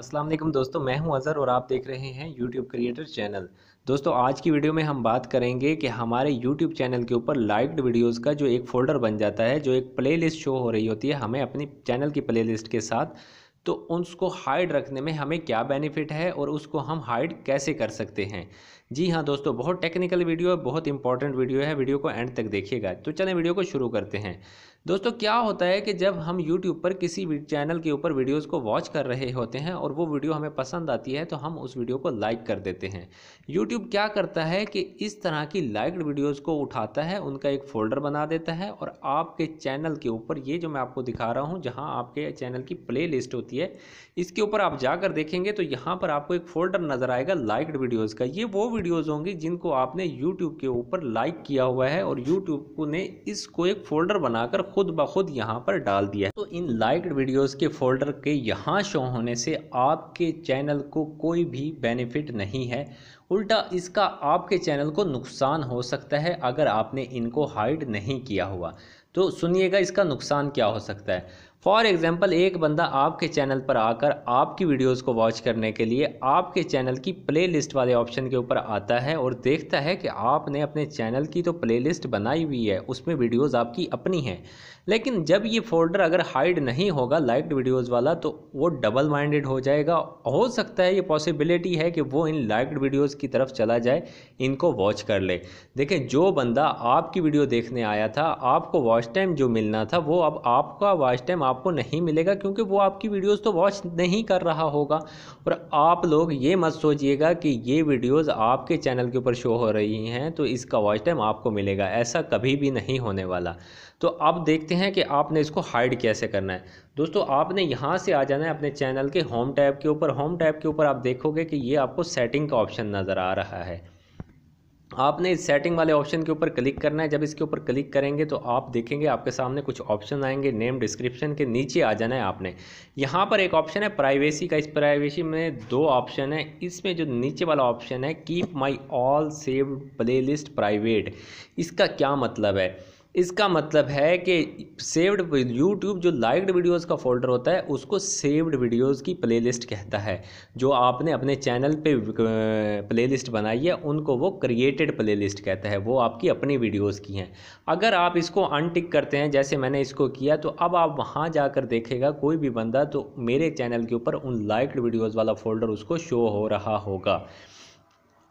अस्सलाम वालेकुम दोस्तों मैं हूं अज़हर और आप देख रहे हैं यूट्यूब क्रिएटर चैनल दोस्तों आज की वीडियो में हम बात करेंगे कि हमारे यूट्यूब चैनल के ऊपर लाइक्ड वीडियोस का जो एक फ़ोल्डर बन जाता है जो एक प्लेलिस्ट शो हो रही होती है हमें अपनी चैनल की प्लेलिस्ट के साथ तो उसको हाइड रखने में हमें क्या बेनिफिट है और उसको हम हाइड कैसे कर सकते हैं जी हाँ दोस्तों बहुत टेक्निकल वीडियो है बहुत इंपॉर्टेंट वीडियो है वीडियो को एंड तक देखिएगा तो चलें वीडियो को शुरू करते हैं दोस्तों क्या होता है कि जब हम YouTube पर किसी चैनल के ऊपर वीडियोस को वॉच कर रहे होते हैं और वो वीडियो हमें पसंद आती है तो हम उस वीडियो को लाइक कर देते हैं YouTube क्या करता है कि इस तरह की लाइक्ड वीडियोस को उठाता है उनका एक फ़ोल्डर बना देता है और आपके चैनल के ऊपर ये जो मैं आपको दिखा रहा हूँ जहाँ आपके चैनल की प्ले होती होती है इसके ऊपर आप जाकर देखेंगे तो यहाँ पर आपको एक फोल्डर नज़र आएगा लाइक्ड वीडियोज़ का ये वो वीडियोज़ होंगी जिनको आपने यूट्यूब के ऊपर लाइक किया हुआ है और यूट्यूब ने इसको एक फ़ोल्डर बनाकर खुद ब खुद यहाँ पर डाल दिया है तो इन लाइक्ड वीडियोज़ के फोल्डर के यहाँ शो होने से आपके चैनल को कोई भी बेनिफिट नहीं है उल्टा इसका आपके चैनल को नुकसान हो सकता है अगर आपने इनको हाइड नहीं किया हुआ तो सुनिएगा इसका नुकसान क्या हो सकता है फॉर एग्जाम्पल एक बंदा आपके चैनल पर आकर आपकी वीडियोस को वॉच करने के लिए आपके चैनल की प्लेलिस्ट वाले ऑप्शन के ऊपर आता है और देखता है कि आपने अपने चैनल की तो प्लेलिस्ट बनाई हुई है उसमें वीडियोस आपकी अपनी हैं लेकिन जब ये फोल्डर अगर हाइड नहीं होगा लाइक्ड वीडियोस वाला तो वो डबल माइंडेड हो जाएगा हो सकता है ये पॉसिबिलिटी है कि वो इन लाइक्ड वीडियोज़ की तरफ चला जाए इनको वॉच कर ले देखें जो बंदा आपकी वीडियो देखने आया था आपको वॉच टाइम जो मिलना था वो अब आपका वॉच टाइम आपको नहीं मिलेगा क्योंकि वो आपकी वीडियोस तो वॉच नहीं कर रहा होगा और आप लोग ये मत सोचिएगा कि ये वीडियोस आपके चैनल के ऊपर शो हो रही हैं तो इसका वॉच टाइम आपको मिलेगा ऐसा कभी भी नहीं होने वाला तो अब देखते हैं कि आपने इसको हाइड कैसे करना है दोस्तों आपने यहाँ से आ जाना है अपने चैनल के होम टैब के ऊपर होम टैब के ऊपर आप देखोगे कि ये आपको सेटिंग का ऑप्शन नज़र आ रहा है आपने इस सेटिंग वाले ऑप्शन के ऊपर क्लिक करना है जब इसके ऊपर क्लिक करेंगे तो आप देखेंगे आपके सामने कुछ ऑप्शन आएंगे नेम डिस्क्रिप्शन के नीचे आ जाना है आपने यहाँ पर एक ऑप्शन है प्राइवेसी का इस प्राइवेसी में दो ऑप्शन है इसमें जो नीचे वाला ऑप्शन है keep my all playlist private इसका क्या मतलब है इसका मतलब है कि सेव्ड यूट्यूब जो लाइक्ड वीडियोस का फोल्डर होता है उसको सेव्ड वीडियोस की प्लेलिस्ट कहता है जो आपने अपने चैनल पे प्लेलिस्ट बनाई है उनको वो क्रिएटेड प्लेलिस्ट कहता है वो आपकी अपनी वीडियोस की हैं अगर आप इसको अनटिक करते हैं जैसे मैंने इसको किया तो अब आप वहाँ जाकर देखेगा कोई भी बंदा तो मेरे चैनल के ऊपर उन लाइक्ड वीडियोज़ वाला फोल्डर उसको शो हो रहा होगा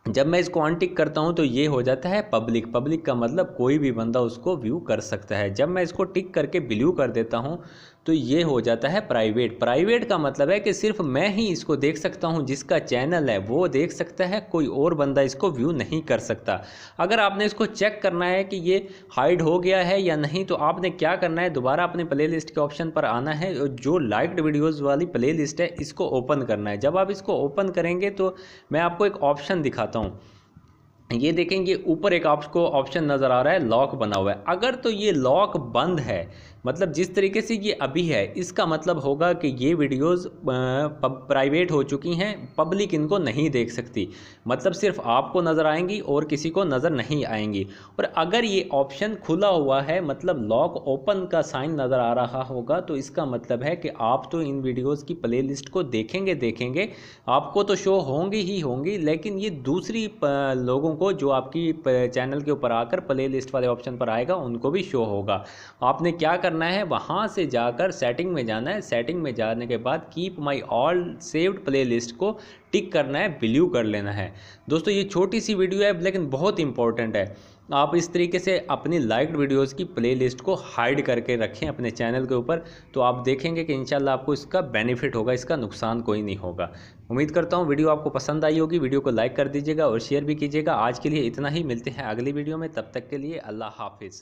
जब मैं इसको टिक करता हूँ तो ये हो जाता है पब्लिक पब्लिक का मतलब कोई भी बंदा उसको व्यू कर सकता है जब मैं इसको टिक करके ब्ल्यू कर देता हूँ तो ये हो जाता है प्राइवेट प्राइवेट का मतलब है कि सिर्फ मैं ही इसको देख सकता हूँ जिसका चैनल है वो देख सकता है कोई और बंदा इसको व्यू नहीं कर सकता अगर आपने इसको चेक करना है कि ये हाइड हो गया है या नहीं तो आपने क्या करना है दोबारा अपने प्ले लिस्ट के ऑप्शन पर आना है जो लाइक्ड वीडियोज़ वाली प्ले लिस्ट है इसको ओपन करना है जब आप इसको ओपन करेंगे तो मैं आपको एक ऑप्शन दिखाता हूँ ये देखेंगे ऊपर एक आपको ऑप्शन नज़र आ रहा है लॉक बना हुआ है अगर तो ये लॉक बंद है मतलब जिस तरीके से ये अभी है इसका मतलब होगा कि ये वीडियोस प्राइवेट हो चुकी हैं पब्लिक इनको नहीं देख सकती मतलब सिर्फ आपको नज़र आएंगी और किसी को नज़र नहीं आएंगी और अगर ये ऑप्शन खुला हुआ है मतलब लॉक ओपन का साइन नज़र आ रहा होगा तो इसका मतलब है कि आप तो इन वीडियोज़ की प्ले को देखेंगे देखेंगे आपको तो शो होंगी ही होंगी लेकिन ये दूसरी लोगों को जो आपकी चैनल के ऊपर आकर प्ले वाले ऑप्शन पर आएगा उनको भी शो होगा आपने क्या कर करना है वहाँ से जाकर सेटिंग में जाना है सेटिंग में जाने के बाद keep my all saved playlist को टिक करना है ब्ल्यू कर लेना है दोस्तों ये छोटी सी वीडियो है लेकिन बहुत इंपॉर्टेंट है आप इस तरीके से अपनी लाइक्ड वीडियोस की प्लेलिस्ट को हाइड करके रखें अपने चैनल के ऊपर तो आप देखेंगे कि इंशाल्लाह आपको इसका बेनिफिट होगा इसका नुकसान कोई नहीं होगा उम्मीद करता हूँ वीडियो आपको पसंद आई होगी वीडियो को लाइक कर दीजिएगा और शेयर भी कीजिएगा आज के लिए इतना ही मिलते हैं अगली वीडियो में तब तक के लिए अल्लाह हाफिज़